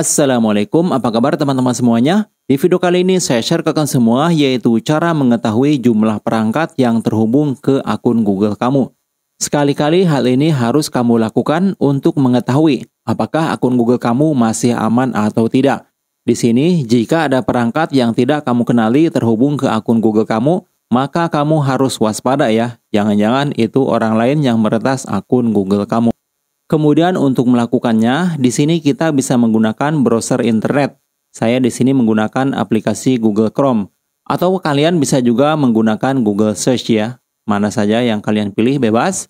Assalamualaikum, apa kabar teman-teman semuanya? Di video kali ini saya share ke kalian semua yaitu cara mengetahui jumlah perangkat yang terhubung ke akun Google kamu. Sekali-kali hal ini harus kamu lakukan untuk mengetahui apakah akun Google kamu masih aman atau tidak. Di sini, jika ada perangkat yang tidak kamu kenali terhubung ke akun Google kamu, maka kamu harus waspada ya. Jangan-jangan itu orang lain yang meretas akun Google kamu. Kemudian untuk melakukannya, di sini kita bisa menggunakan browser internet. Saya di sini menggunakan aplikasi Google Chrome. Atau kalian bisa juga menggunakan Google Search ya. Mana saja yang kalian pilih bebas.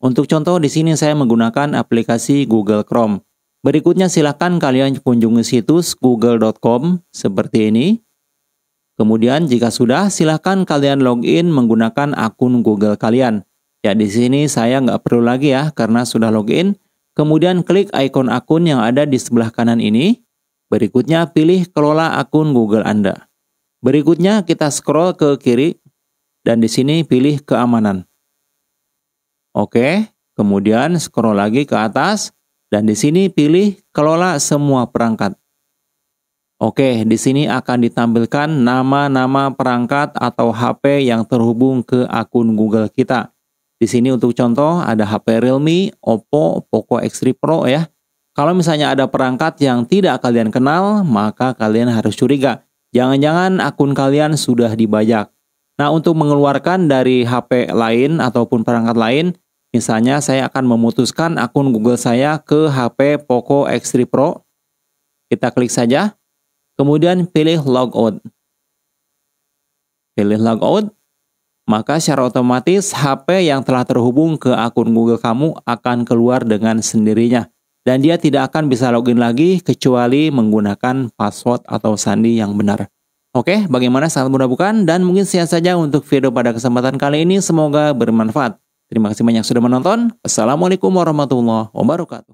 Untuk contoh di sini saya menggunakan aplikasi Google Chrome. Berikutnya silahkan kalian kunjungi situs google.com seperti ini. Kemudian jika sudah, silahkan kalian login menggunakan akun Google kalian. Ya, di sini saya nggak perlu lagi ya karena sudah login. Kemudian klik ikon akun yang ada di sebelah kanan ini. Berikutnya pilih kelola akun Google Anda. Berikutnya kita scroll ke kiri dan di sini pilih keamanan. Oke, kemudian scroll lagi ke atas dan di sini pilih kelola semua perangkat. Oke, di sini akan ditampilkan nama-nama perangkat atau HP yang terhubung ke akun Google kita. Di sini untuk contoh ada HP Realme, Oppo, Poco X3 Pro ya. Kalau misalnya ada perangkat yang tidak kalian kenal, maka kalian harus curiga. Jangan-jangan akun kalian sudah dibajak. Nah, untuk mengeluarkan dari HP lain ataupun perangkat lain, misalnya saya akan memutuskan akun Google saya ke HP Poco X3 Pro. Kita klik saja. Kemudian pilih logout. Pilih logout maka secara otomatis HP yang telah terhubung ke akun Google kamu akan keluar dengan sendirinya. Dan dia tidak akan bisa login lagi kecuali menggunakan password atau sandi yang benar. Oke, bagaimana sangat mudah bukan? Dan mungkin sekian saja untuk video pada kesempatan kali ini. Semoga bermanfaat. Terima kasih banyak sudah menonton. Assalamualaikum warahmatullahi wabarakatuh.